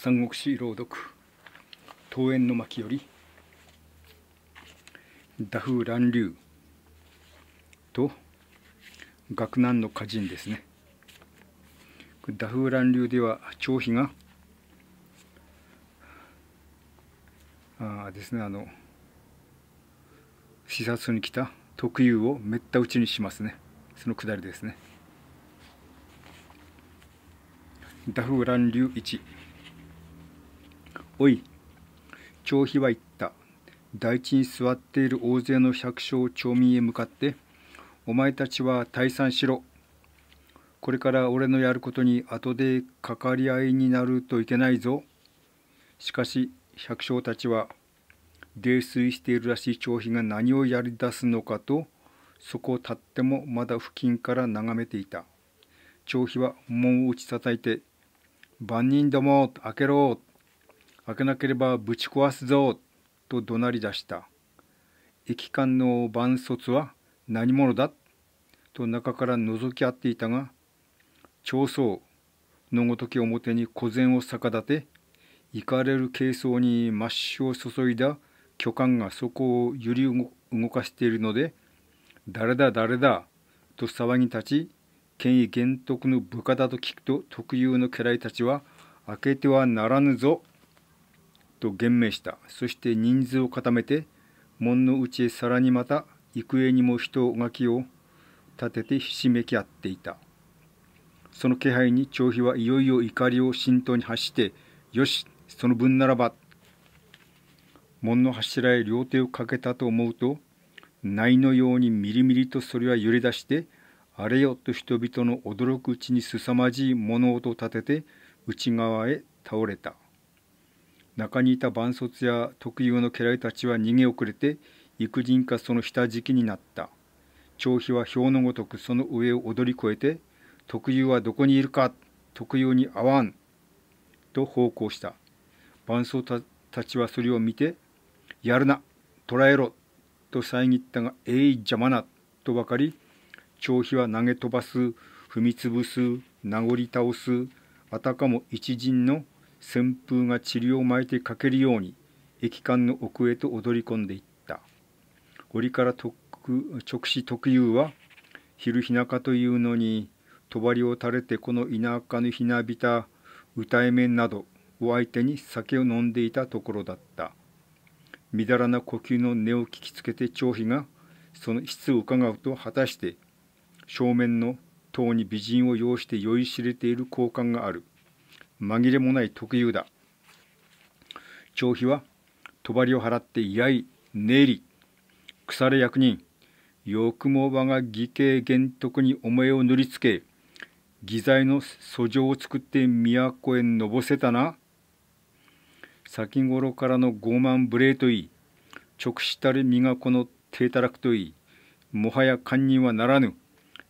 三国志朗読桃園の巻より打風乱流と学難の歌人ですね打風乱流では張飛があですねあの視察に来た特有をめった打ちにしますねそのくだりですね打風乱流1おい張飛は言った台地に座っている大勢の百姓町民へ向かってお前たちは退散しろこれから俺のやることに後でかかり合いになるといけないぞしかし百姓たちは泥酔しているらしい張飛が何をやりだすのかとそこを立ってもまだ付近から眺めていた張飛は門を打ち叩いて「番人ども開けろ!」と。開けなければぶち壊すぞと怒鳴り出した。駅間の万卒は何者だと中から覗き合っていたが、長宗のごとき表に小膳を逆立て、行かれる軽装に抹消を注いだ巨漢がそこを揺り動かしているので、誰だ誰だと騒ぎ立ち、権威厳徳の部下だと聞くと特有の家来たちは、開けてはならぬぞと言明したそして人数を固めて門の内へさらにまた幾重にも人がきを立ててひしめき合っていたその気配に張飛はいよいよ怒りを浸透に発してよしその分ならば門の柱へ両手をかけたと思うと内のようにみりみりとそれは揺れ出してあれよと人々の驚くうちにすさまじい物音を立てて内側へ倒れた。中にいた伴卒や特有の家来たちは逃げ遅れて育人かその下敷きになった張飛は表のごとくその上を踊り越えて「特有はどこにいるか特有に会わん」と奉公した伴奏たちはそれを見て「やるな捕らえろ」と遮ったが「えい邪魔な」とばかり張飛は投げ飛ばす踏み潰す殴り倒すあたかも一陣の旋風が塵を巻いてかけるように駅間の奥へと踊り込んでいった折から直視特有は昼日中というのに帳を垂れてこの田舎のひなびた歌い面などを相手に酒を飲んでいたところだったみだらな呼吸の音を聞きつけて張飛がその質を伺うと果たして正面の塔に美人を要して酔いしれている好感がある紛れもない特有だ長飛は帳を払って居合、いねり腐れ役人よくも我が義兄玄徳にお前を塗りつけ義罪の訴状を作って都へのぼせたな先頃からの傲慢無礼といい直したる身がこの手たらくといいもはや堪忍はならぬ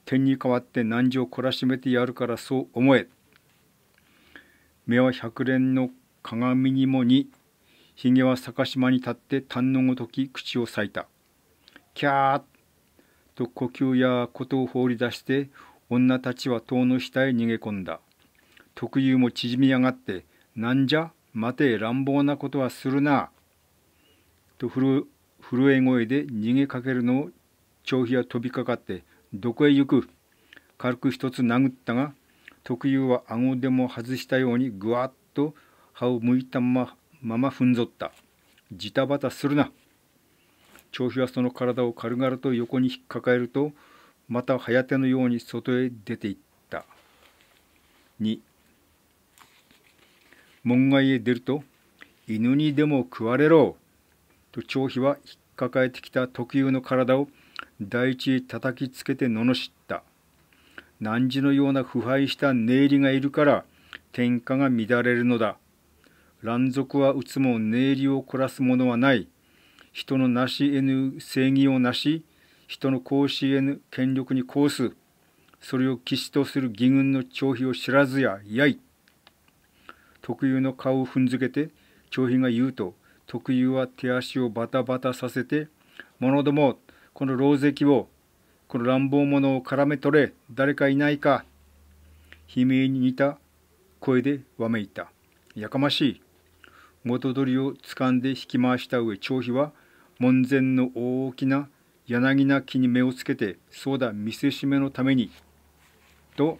天に代わって難事を懲らしめてやるからそう思え目は百連の鏡にもに、ひげは逆島に立って痰のごとき口を裂いた。キャーと呼吸やことを放り出して、女たちは塔の下へ逃げ込んだ。特有も縮み上がって、なんじゃ待て乱暴なことはするな。と震え声で逃げかけるのを張飛は飛びかかって、どこへ行く軽く一つ殴ったが、特有は顎でも外したようにぐわっと歯をむいたまま踏んぞったジタバタするな長飛はその体を軽々と横に引っ抱えるとまた早手のように外へ出ていった2門外へ出ると犬にでも食われろと張飛は引っ抱えてきた特有の体を第一叩きつけて罵った汝のような腐敗したネイがいるから天下が乱れるのだ。乱族は打つもネイを凝らすものはない。人のなし得ぬ正義をなし、人の行使得ぬ権力に抗す。それを騎士とする義軍の徴費を知らずや、やい。特有の顔を踏んづけて、徴費が言うと、特有は手足をバタバタさせて、者ども、この狼石をこの乱暴者を絡め取れ誰かいないか悲鳴に似た声でわめいたやかましい元鳥をつかんで引き回した上張飛は門前の大きな柳な木に目をつけてそうだ見せしめのためにと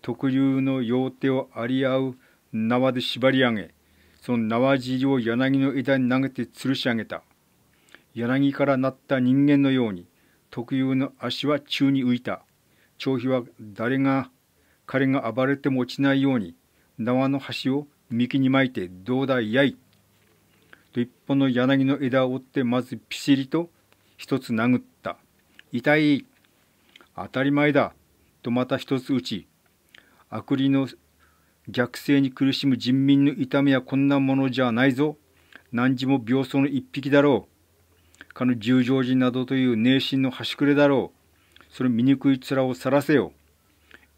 特有の両手をあり合う縄で縛り上げその縄尻を柳の枝に投げて吊るし上げた柳からなった人間のように特有の足は宙に浮いた。張飛は誰が彼が暴れても落ちないように縄の端を幹に巻いてどうだいやいと一本の柳の枝を折ってまずピシリと一つ殴った。痛い当たり前だとまた一つ打ち、あくりの逆性に苦しむ人民の痛みはこんなものじゃないぞ。何時も病巣の一匹だろう。かの十条人などという迷信の端くれだろう。その醜い面を晒せよ。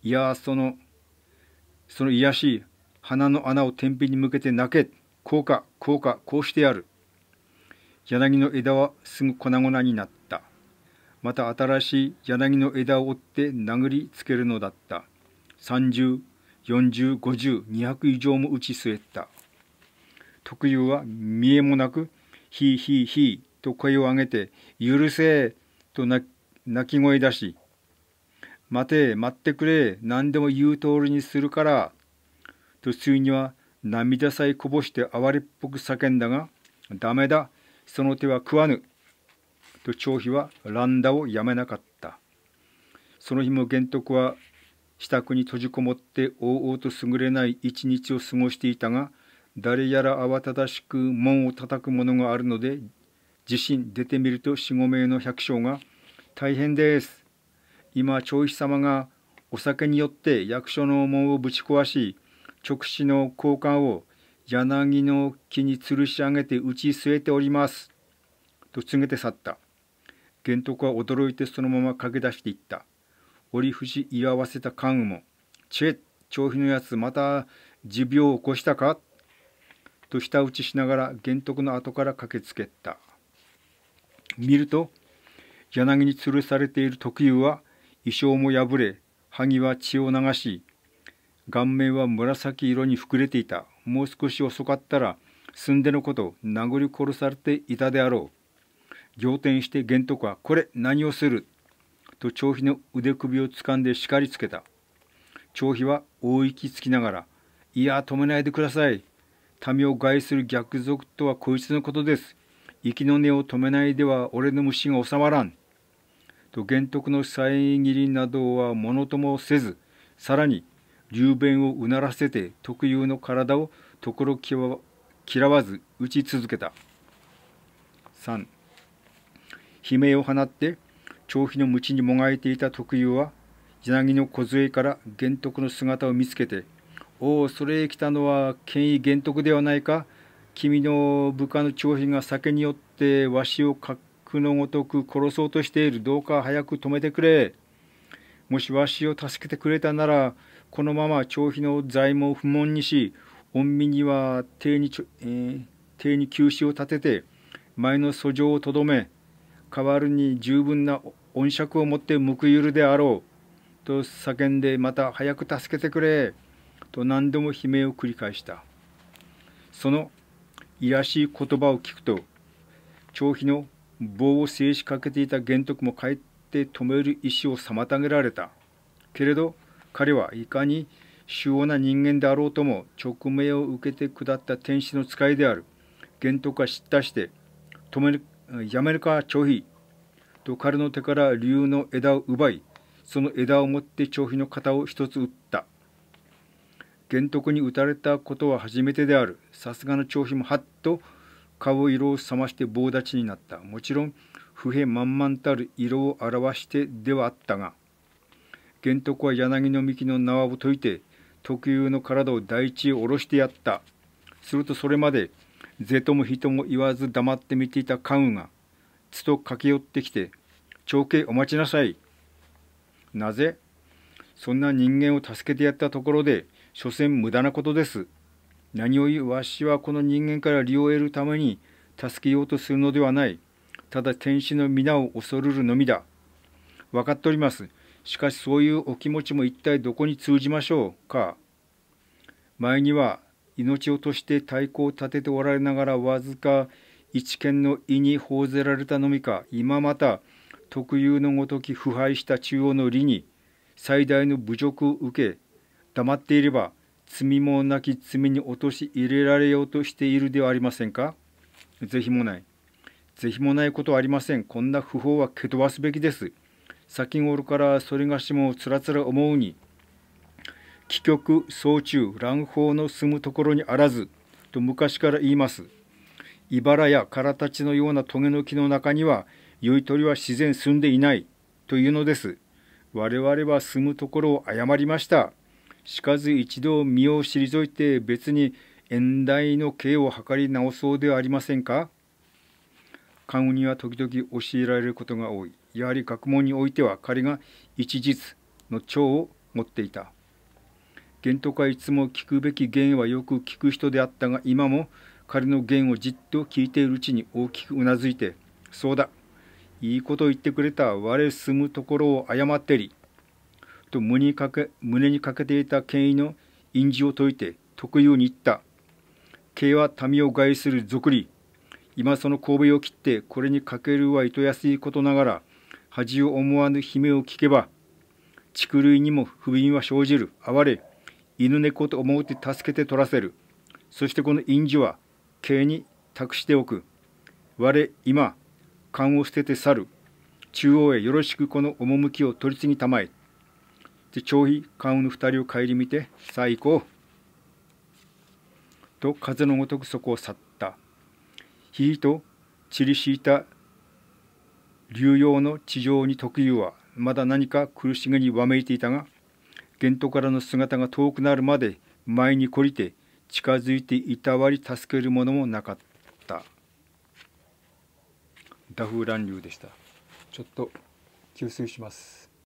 いや、その、その癒しい鼻の穴を天秤に向けて泣け。こうか、こうか、こうしてやる。柳の枝はすぐ粉々になった。また新しい柳の枝を折って殴りつけるのだった。30、40、50、200以上も打ち据えた。特有は見えもなく、ひいひいひいと声を上げて、許せと泣き声出し、待て、待ってくれ、何でも言う通りにするから、とついには涙さえこぼして哀れっぽく叫んだが、ダメだ、その手は食わぬ、と張飛は乱打をやめなかった。その日も玄徳は支度に閉じこもっておうおうと優れない一日を過ごしていたが、誰やら慌ただしく門を叩くものがあるので地震出てみると45名の百姓が「大変です今長飛様がお酒によって役所の門をぶち壊し直使の交換を柳の木に吊るし上げて打ち据えております」と告げて去った玄徳は驚いてそのまま駆け出していった折藤居合わせた関羽も「チェ長飛のやつまた持病を起こしたか?」と舌打ちしながら玄徳の後から駆けつけた。見ると柳に吊るされている特有は衣装も破れ萩は血を流し顔面は紫色に膨れていたもう少し遅かったら寸でのこと殴り殺されていたであろう仰天して玄徳は「これ何をする!」と張飛の腕首を掴んで叱りつけた張飛は大息つきながら「いや止めないでください民を害する逆賊とはこいつのことです息の根を止めないでは俺の虫が収まらん。と玄徳の遮りなどはものともせず、さらに流弁をうならせて特有の体をところ嫌わず打ち続けた。3悲鳴を放って長飛の鞭にもがいていた特有は柳の梢から玄徳の姿を見つけて「おおそれへ来たのは権威玄徳ではないか君の部下の長飛が酒に酔ってわしを格のごとく殺そうとしている。どうか早く止めてくれ。もしわしを助けてくれたなら、このまま長飛の財務を不問にし、恩美には手に,、えー、に休止を立てて、前の訴状をとどめ、代わるに十分な恩釈を持って報いるであろう。と叫んで、また早く助けてくれ。と何度も悲鳴を繰り返した。そのいしい言葉を聞くと長飛の棒を制しかけていた玄徳も帰って止める意思を妨げられたけれど彼はいかに主要な人間であろうとも直命を受けて下った天使の使いである玄徳は知ったして止めるやめるか長飛と彼の手から竜の枝を奪いその枝を持って長飛の肩を一つ打った玄徳に打たれたことは初めてである。さすがの長飛もはっと顔色を覚まして棒立ちになった。もちろん、不平満々たる色を表してではあったが、玄徳は柳の幹の縄を解いて、特有の体を大地へ下ろしてやった。するとそれまで、是とも非とも言わず黙って見ていた関羽が、つと駆け寄ってきて、長兄お待ちなさい。なぜそんな人間を助けてやったところで、所詮無駄なことです。何を言うわしはこの人間から利を得るために助けようとするのではない。ただ天使の皆を恐るるのみだ。分かっております。しかしそういうお気持ちも一体どこに通じましょうか。前には命をとして太鼓を立てておられながらわずか一見の意に報ぜられたのみか今また特有のごとき腐敗した中央の理に最大の侮辱を受け黙っていれば罪もなき罪に陥れられようとしているではありませんか是非もない。是非もないことはありません。こんな不法は蹴飛ばすべきです。先頃からそれがしもつらつら思うに、帰局、総中、乱法の住むところにあらず、と昔から言います。茨やからたちのようなトゲの木の中には、酔い鳥は自然住んでいない、というのです。我々は住むところを誤りました。しかず一度身を退いて別に縁台の刑を図り直そうではありませんか漢語には時々教えられることが多い。やはり学問においては彼が一実の長を持っていた。言とかいつも聞くべき言はよく聞く人であったが今も彼の言をじっと聞いているうちに大きくうなずいて「そうだいいこと言ってくれた我住むところを誤ってり」と胸にかけ胸にかけていた権威の印字を解いて特有に言った。刑は民を害する俗利。今その神戸を切ってこれにかけるは糸やすいことながら恥を思わぬ姫を聞けば竹類にも不憫は生じる哀れ犬猫と思うて助けて取らせるそしてこの印字は刑に託しておく我今勘を捨てて去る中央へよろしくこの趣を取り次ぎたまえで、長飛関の二人を顧みて、さあ行こう。と風のごとくそこを去った。ひいと散り敷いた流用の地上に特有は、まだ何か苦しげにわめいていたが、玄頭からの姿が遠くなるまで前に懲りて近づいていたわり助けるものもなかった。打風乱流でした。ちょっと給水します。